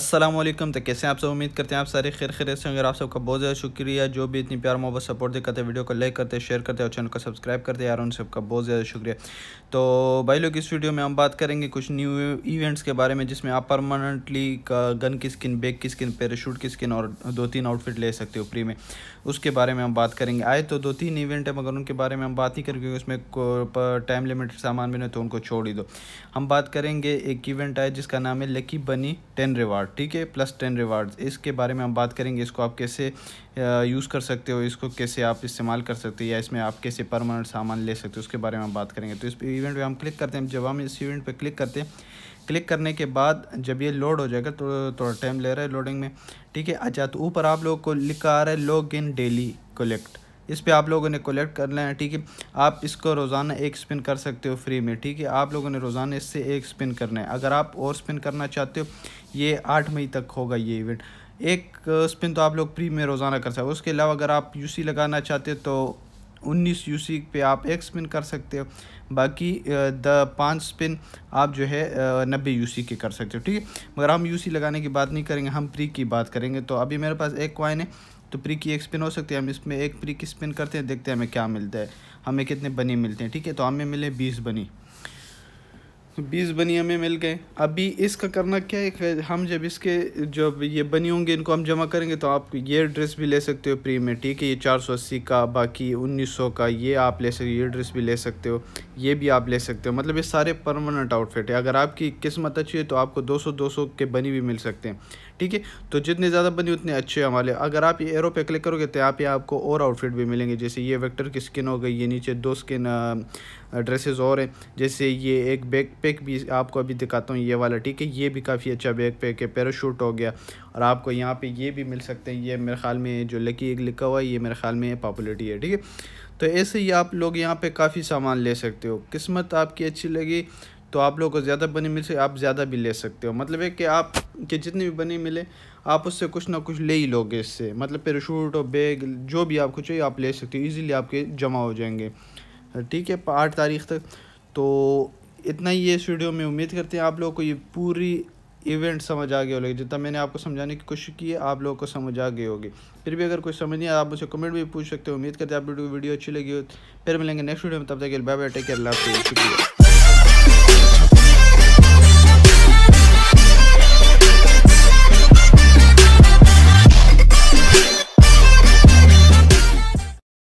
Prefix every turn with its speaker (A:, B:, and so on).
A: असलम तो कैसे आप सब उम्मीद करते हैं आप सारे खैर खैर से होंगे आप सबका बहुत ज़्यादा शुक्रिया जो भी इतनी प्यार मोहब्बत सपोर्ट दे करते वीडियो को लाइक करते शेयर करते और चैनल को सब्सक्राइब करते यार उन सबका बहुत ज़्यादा शुक्रिया तो भाई लोग इस वीडियो में हम बात करेंगे कुछ न्यू इवेंट्स के बारे में जिसमें आप परमानेंटली गन की स्किन बैग की स्किन पैराशूट की स्किन और दो तीन आउटफिट ले सकते हो फ्री में उसके बारे में हम बात करेंगे आए तो दो तीन इवेंट है मगर उनके बारे में हम बात नहीं करेंगे उसमें टाइम लिमिटेड सामान मिले तो उनको छोड़ ही दो हम बात करेंगे एक इवेंट आए जिसका नाम है लकी बनी टेन रिवार्ड रिवार्ड ठीक है प्लस टेन रिवार्ड्स इसके बारे में हम बात करेंगे इसको आप कैसे यूज़ कर सकते हो इसको कैसे आप इस्तेमाल कर सकते हो या इसमें आप कैसे परमानेंट सामान ले सकते हो उसके बारे में हम बात करेंगे तो इस इवेंट पर हम क्लिक करते हैं जब हम इस इवेंट पर क्लिक करते हैं क्लिक करने के बाद जब ये लोड हो जाएगा तो थोड़ा टाइम ले रहा है लोडिंग में ठीक है अच्छा तो ऊपर आप लोगों को लिखा आ रहा है लॉग इन डेली कलेक्ट इस पर आप लोगों ने कलेक्ट कर लेना ठीक है आप इसको रोज़ाना एक स्पिन कर सकते हो फ्री में ठीक है आप लोगों ने रोज़ाना इससे एक स्पिन करना है अगर आप और स्पिन करना चाहते हो ये आठ मई तक होगा ये इवेंट एक स्पिन तो आप लोग फ्री में रोज़ाना कर सकते हो उसके अलावा अगर आप यूसी लगाना चाहते हो तो यू यूसी पे आप एक स्पिन कर सकते हो बाकी द पाँच स्पिन आप जो है नब्बे यूसी के कर सकते हो ठीक है मगर हम यूसी लगाने की बात नहीं करेंगे हम फ्री की बात करेंगे तो अभी मेरे पास एक कॉइन है तो प्री की एक स्पिन हो सकती है हम इसमें एक प्री की स्पिन करते हैं देखते हैं हमें क्या मिलता है हमें कितने बनी मिलते हैं ठीक है तो हमें मिले बीस बनी तो बीस बनी हमें मिल गए अभी इसका करना क्या है हम जब इसके जब ये बनी होंगे इनको हम जमा करेंगे तो आप ये ड्रेस भी ले सकते हो प्री में ठीक है ये चार सौ अस्सी का बाकी उन्नीस सौ का ये आप ले सकते हो ये ड्रेस भी ले सकते हो ये भी आप ले सकते हो मतलब ये सारे परमानेंट आउटफिट है अगर आपकी किस्मत अच्छी है तो आपको दो सौ दो सौ के बनी भी मिल सकते हैं ठीक है तो जितने ज़्यादा बंदी उतने अच्छे हमारे अगर आप ये एरो पे क्लिक करोगे तो यहाँ पे आपको और आउटफिट भी मिलेंगे जैसे ये वेक्टर की स्किन हो गई ये नीचे दो स्किन ड्रेसेस और हैं जैसे ये एक बैक पैक भी आपको अभी दिखाता हूँ ये वाला ठीक है ये भी काफ़ी अच्छा बैक पैक है पैराशूट हो गया और आपको यहाँ पे ये भी मिल सकते हैं ये मेरे ख्याल में जो लकी एक लिखा हुआ है ये मेरे ख्याल में पॉपुलरिटी है ठीक है तो ऐसे ही आप लोग यहाँ पे काफ़ी सामान ले सकते हो किस्मत आपकी अच्छी लगी तो आप लोगों को ज़्यादा बनी मिल से आप ज़्यादा भी ले सकते हो मतलब है कि आप के जितने भी बने मिले आप उससे कुछ ना कुछ ले ही लोगे इससे मतलब शूट और बैग जो भी आपको चाहिए आप ले सकते हो ईज़िली आपके जमा हो जाएंगे ठीक है आठ तारीख तक तो इतना ही इस वीडियो में उम्मीद करते हैं आप लोगों को ये पूरी इवेंट समझ आ गया होगी जितना मैंने आपको समझाने की कोशिश की है आप लोगों को समझ आ गई होगी फिर भी अगर कोई समझ नहीं आया आप मुझे कमेंट भी पूछ सकते हो उम्मीद करते हैं आप वीडियो अच्छी लगी हो फिर मिलेंगे नेक्स्ट वीडियो में तब तक बाय बाय टेक केयर लाभ शुक्रिया